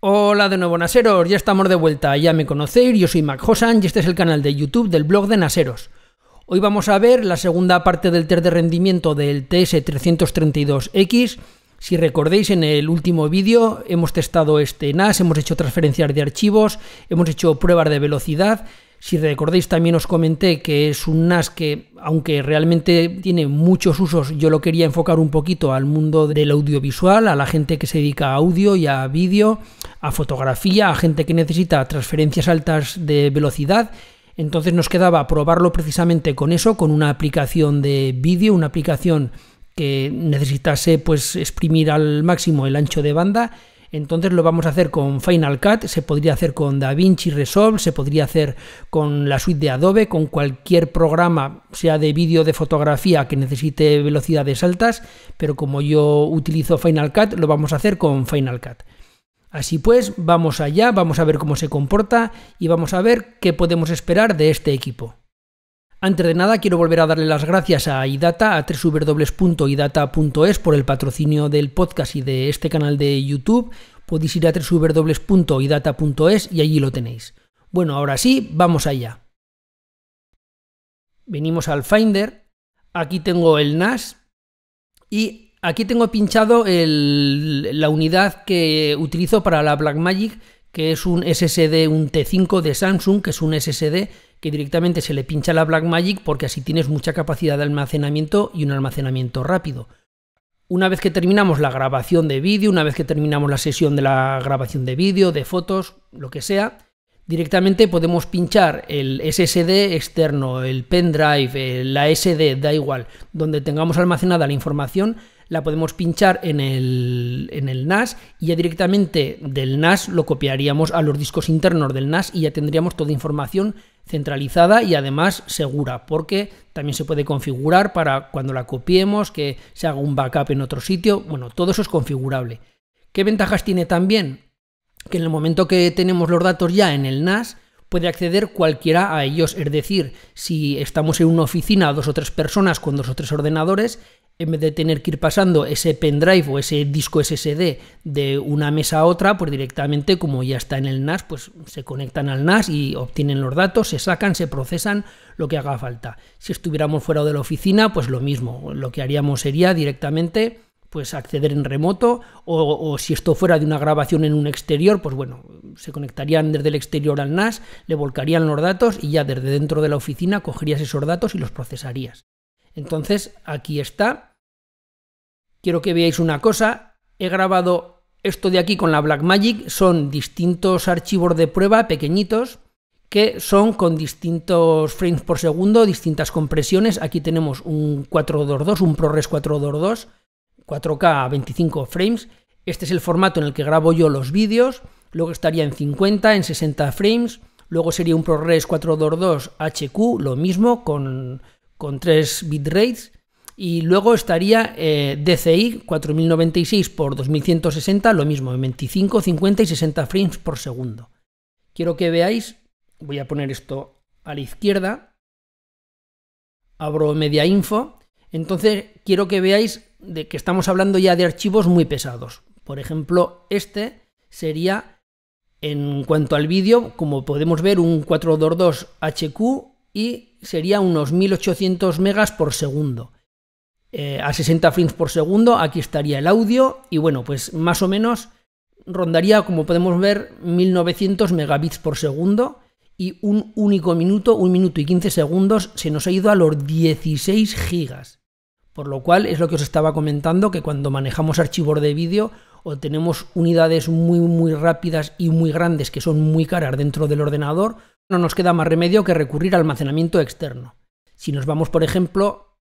Hola de nuevo Naseros, ya estamos de vuelta, ya me conocéis, yo soy Mac Hosan y este es el canal de YouTube del blog de Naseros. Hoy vamos a ver la segunda parte del test de rendimiento del TS332X. Si recordéis, en el último vídeo hemos testado este NAS, hemos hecho transferencias de archivos, hemos hecho pruebas de velocidad si recordáis, también os comenté que es un NAS que, aunque realmente tiene muchos usos, yo lo quería enfocar un poquito al mundo del audiovisual, a la gente que se dedica a audio y a vídeo, a fotografía, a gente que necesita transferencias altas de velocidad. Entonces nos quedaba probarlo precisamente con eso, con una aplicación de vídeo, una aplicación que necesitase pues exprimir al máximo el ancho de banda entonces lo vamos a hacer con Final Cut, se podría hacer con DaVinci Resolve, se podría hacer con la suite de Adobe, con cualquier programa, sea de vídeo de fotografía que necesite velocidades altas, pero como yo utilizo Final Cut, lo vamos a hacer con Final Cut. Así pues, vamos allá, vamos a ver cómo se comporta y vamos a ver qué podemos esperar de este equipo. Antes de nada, quiero volver a darle las gracias a IDATA, a www.idata.es por el patrocinio del podcast y de este canal de YouTube. Podéis ir a www.idata.es y allí lo tenéis. Bueno, ahora sí, vamos allá. Venimos al Finder. Aquí tengo el NAS y aquí tengo pinchado la unidad que utilizo para la Blackmagic, que es un SSD, un T5 de Samsung, que es un SSD que directamente se le pincha la Blackmagic porque así tienes mucha capacidad de almacenamiento y un almacenamiento rápido. Una vez que terminamos la grabación de vídeo, una vez que terminamos la sesión de la grabación de vídeo, de fotos, lo que sea, directamente podemos pinchar el SSD externo, el pendrive, la SD, da igual, donde tengamos almacenada la información la podemos pinchar en el, en el NAS y ya directamente del NAS lo copiaríamos a los discos internos del NAS y ya tendríamos toda información centralizada y además segura, porque también se puede configurar para cuando la copiemos, que se haga un backup en otro sitio, bueno, todo eso es configurable. ¿Qué ventajas tiene también? Que en el momento que tenemos los datos ya en el NAS, puede acceder cualquiera a ellos. Es decir, si estamos en una oficina, dos o tres personas con dos o tres ordenadores, en vez de tener que ir pasando ese pendrive o ese disco SSD de una mesa a otra, pues directamente, como ya está en el NAS, pues se conectan al NAS y obtienen los datos, se sacan, se procesan, lo que haga falta. Si estuviéramos fuera de la oficina, pues lo mismo. Lo que haríamos sería directamente pues acceder en remoto o, si esto fuera de una grabación en un exterior, pues bueno, se conectarían desde el exterior al NAS, le volcarían los datos y ya desde dentro de la oficina cogerías esos datos y los procesarías. Entonces, aquí está. Quiero que veáis una cosa. He grabado esto de aquí con la Blackmagic. Son distintos archivos de prueba pequeñitos que son con distintos frames por segundo, distintas compresiones. Aquí tenemos un 422, un ProRes 422 4K a 25 frames. Este es el formato en el que grabo yo los vídeos. Luego estaría en 50, en 60 frames. Luego sería un ProRes 422 HQ, lo mismo, con, con 3 bitrates. Y luego estaría eh, DCI 4096 por 2160, lo mismo, en 25, 50 y 60 frames por segundo. Quiero que veáis, voy a poner esto a la izquierda, abro media info entonces, quiero que veáis de que estamos hablando ya de archivos muy pesados. Por ejemplo, este sería, en cuanto al vídeo, como podemos ver, un 422 HQ y sería unos 1800 megas por segundo. Eh, a 60 frames por segundo, aquí estaría el audio y bueno, pues más o menos rondaría, como podemos ver, 1900 megabits por segundo y un único minuto, un minuto y 15 segundos, se nos ha ido a los 16 gigas. Por lo cual es lo que os estaba comentando, que cuando manejamos archivos de vídeo o tenemos unidades muy muy rápidas y muy grandes que son muy caras dentro del ordenador, no nos queda más remedio que recurrir al almacenamiento externo. Si nos vamos, por ejemplo,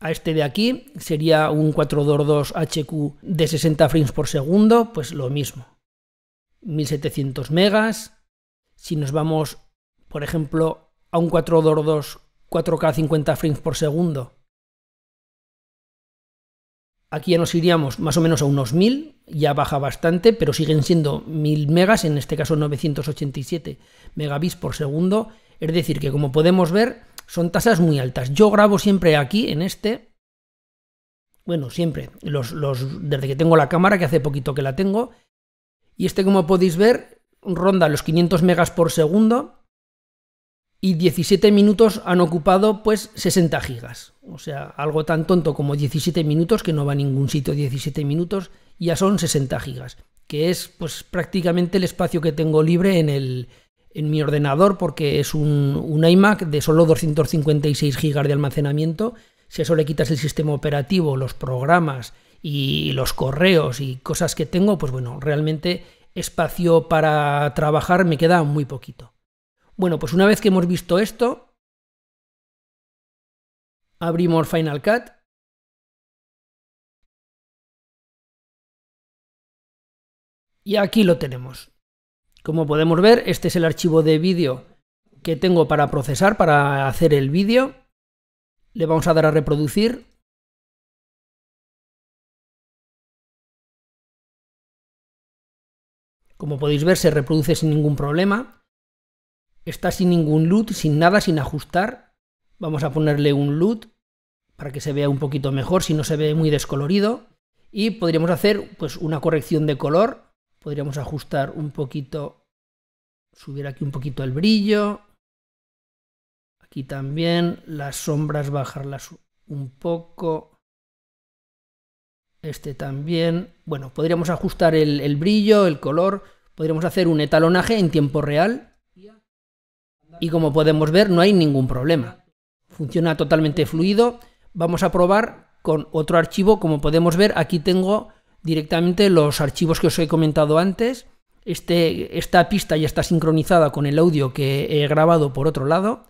a este de aquí, sería un 422 HQ de 60 frames por segundo, pues lo mismo. 1700 megas, si nos vamos, por ejemplo, a un 422 4K 50 frames por segundo, aquí ya nos iríamos más o menos a unos 1000, ya baja bastante, pero siguen siendo 1000 megas, en este caso 987 megabits por segundo. Es decir, que como podemos ver, son tasas muy altas. Yo grabo siempre aquí, en este. Bueno, siempre, los, desde que tengo la cámara, que hace poquito que la tengo. Y este, como podéis ver, ronda los 500 megas por segundo y 17 minutos han ocupado pues 60 gigas. O sea, algo tan tonto como 17 minutos, que no va a ningún sitio 17 minutos, ya son 60 gigas, que es pues prácticamente el espacio que tengo libre en, el, en mi ordenador porque es un, un iMac de solo 256 gigas de almacenamiento. Si eso le quitas el sistema operativo, los programas y los correos y cosas que tengo, pues bueno, realmente espacio para trabajar me queda muy poquito. Bueno, pues una vez que hemos visto esto, abrimos Final Cut. Y aquí lo tenemos. Como podemos ver, este es el archivo de vídeo que tengo para procesar, para hacer el vídeo. Le vamos a dar a reproducir. Como podéis ver, se reproduce sin ningún problema. Está sin ningún loot, sin nada, sin ajustar. Vamos a ponerle un loot para que se vea un poquito mejor, si no se ve muy descolorido. Y podríamos hacer pues, una corrección de color. Podríamos ajustar un poquito, subir aquí un poquito el brillo. Aquí también las sombras bajarlas un poco este también. Bueno, podríamos ajustar el, brillo, el color, podríamos hacer un etalonaje en tiempo real y como podemos ver no hay ningún problema. Funciona totalmente fluido. Vamos a probar con otro archivo. Como podemos ver aquí tengo directamente los archivos que os he comentado antes. Este, esta pista ya está sincronizada con el audio que he grabado por otro lado.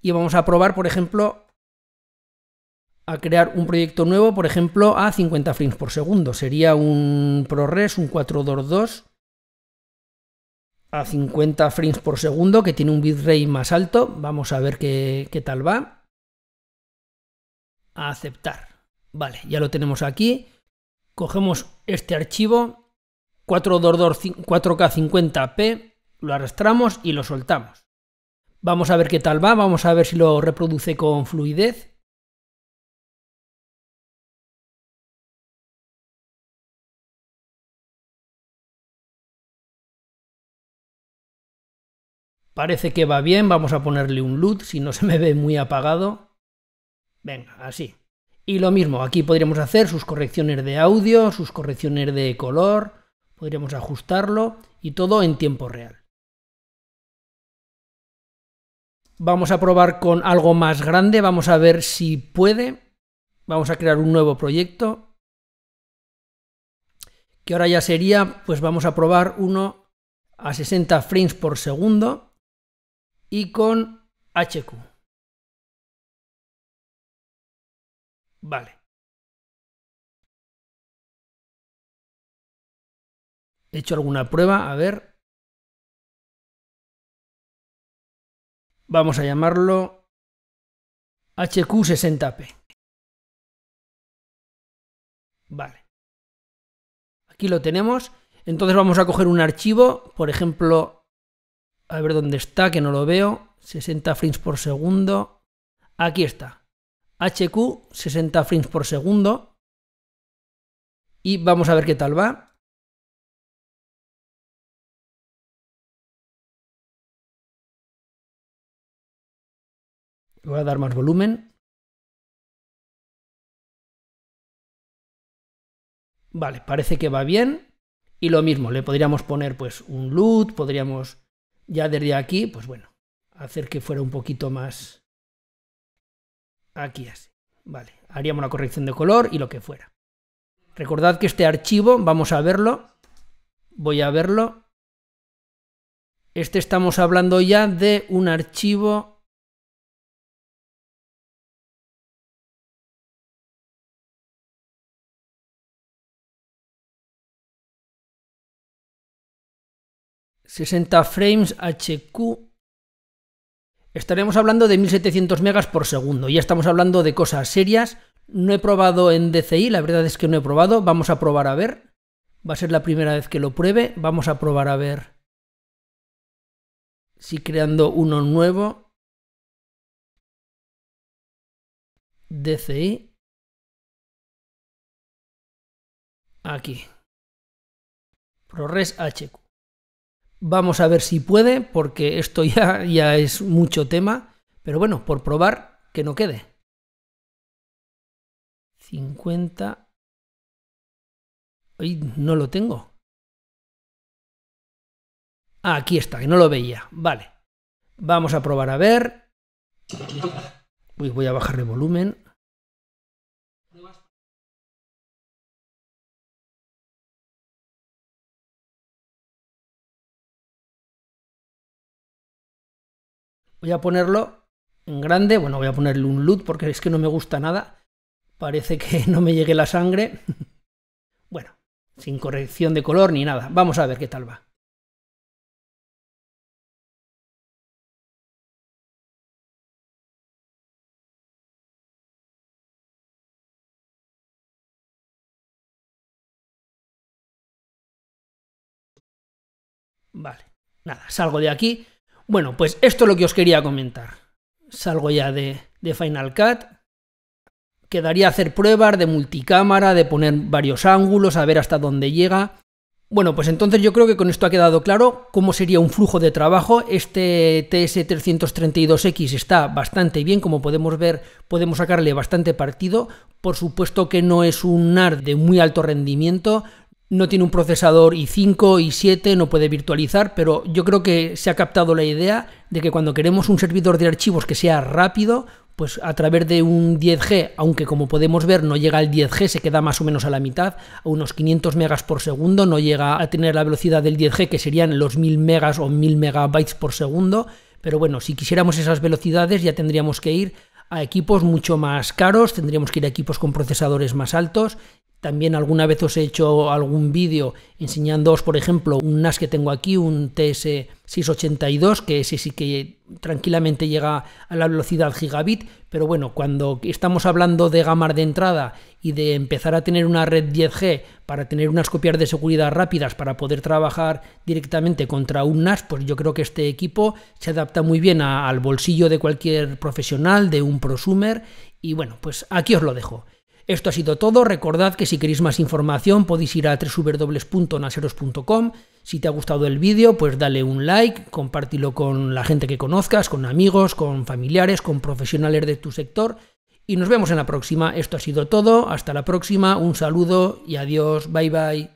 Y vamos a probar, por ejemplo, a crear un proyecto nuevo, por ejemplo, a 50 frames por segundo. Sería un ProRes, un 422 a 50 frames por segundo, que tiene un bitrate más alto. Vamos a ver qué, qué tal va. A aceptar. Vale, ya lo tenemos aquí. Cogemos este archivo, 4K50p, lo arrastramos y lo soltamos. Vamos a ver qué tal va, vamos a ver si lo reproduce con fluidez. Parece que va bien, vamos a ponerle un LUT si no se me ve muy apagado. Venga, así. Y lo mismo, aquí podríamos hacer sus correcciones de audio, sus correcciones de color, podríamos ajustarlo y todo en tiempo real. Vamos a probar con algo más grande, vamos a ver si puede. Vamos a crear un nuevo proyecto. Que ahora ya sería, pues vamos a probar uno a 60 frames por segundo y con HQ. Vale. He hecho alguna prueba, a ver. Vamos a llamarlo HQ60P. Vale. Aquí lo tenemos. Entonces vamos a coger un archivo, por ejemplo, a ver dónde está, que no lo veo. 60 frames por segundo. Aquí está. HQ, 60 frames por segundo. Y vamos a ver qué tal va. voy a dar más volumen. Vale, parece que va bien. Y lo mismo, le podríamos poner pues un loot, podríamos ya desde aquí, pues bueno, hacer que fuera un poquito más aquí así. Vale, haríamos la corrección de color y lo que fuera. Recordad que este archivo, vamos a verlo, voy a verlo. Este estamos hablando ya de un archivo 60 frames HQ. Estaremos hablando de 1700 megas por segundo. Ya estamos hablando de cosas serias. No he probado en DCI, la verdad es que no he probado. Vamos a probar a ver. Va a ser la primera vez que lo pruebe. Vamos a probar a ver si creando uno nuevo. DCI. Aquí. ProRes HQ. Vamos a ver si puede, porque esto ya, ya es mucho tema. Pero bueno, por probar que no quede. 50. no lo tengo. Ah, aquí está, que no lo veía. Vale. Vamos a probar a ver. voy a bajar el volumen. Voy a ponerlo en grande. Bueno, voy a ponerle un loot porque es que no me gusta nada. Parece que no me llegue la sangre. bueno, sin corrección de color ni nada. Vamos a ver qué tal va. Vale, nada, salgo de aquí bueno, pues esto es lo que os quería comentar. Salgo ya de, Final Cut. Quedaría hacer pruebas de multicámara, de poner varios ángulos, a ver hasta dónde llega. Bueno, pues entonces yo creo que con esto ha quedado claro cómo sería un flujo de trabajo. Este TS332X está bastante bien, como podemos ver, podemos sacarle bastante partido. Por supuesto que no es un NAR de muy alto rendimiento, no tiene un procesador i5, i7, no puede virtualizar, pero yo creo que se ha captado la idea de que cuando queremos un servidor de archivos que sea rápido, pues a través de un 10G, aunque como podemos ver no llega al 10G, se queda más o menos a la mitad, a unos 500 megas por segundo, no llega a tener la velocidad del 10G, que serían los 1000 megas o 1000 megabytes por segundo, pero bueno, si quisiéramos esas velocidades ya tendríamos que ir a equipos mucho más caros, tendríamos que ir a equipos con procesadores más altos también alguna vez os he hecho algún vídeo enseñándoos, por ejemplo, un NAS que tengo aquí, un TS682, que ese sí que tranquilamente llega a la velocidad gigabit, pero bueno, cuando estamos hablando de gamas de entrada y de empezar a tener una red 10G para tener unas copias de seguridad rápidas para poder trabajar directamente contra un NAS, pues yo creo que este equipo se adapta muy bien al bolsillo de cualquier profesional, de un prosumer, y bueno, pues aquí os lo dejo. Esto ha sido todo. Recordad que si queréis más información podéis ir a www.naseros.com. Si te ha gustado el vídeo, pues dale un like, compártilo con la gente que conozcas, con amigos, con familiares, con profesionales de tu sector. Y nos vemos en la próxima. Esto ha sido todo. Hasta la próxima. Un saludo y adiós. Bye bye.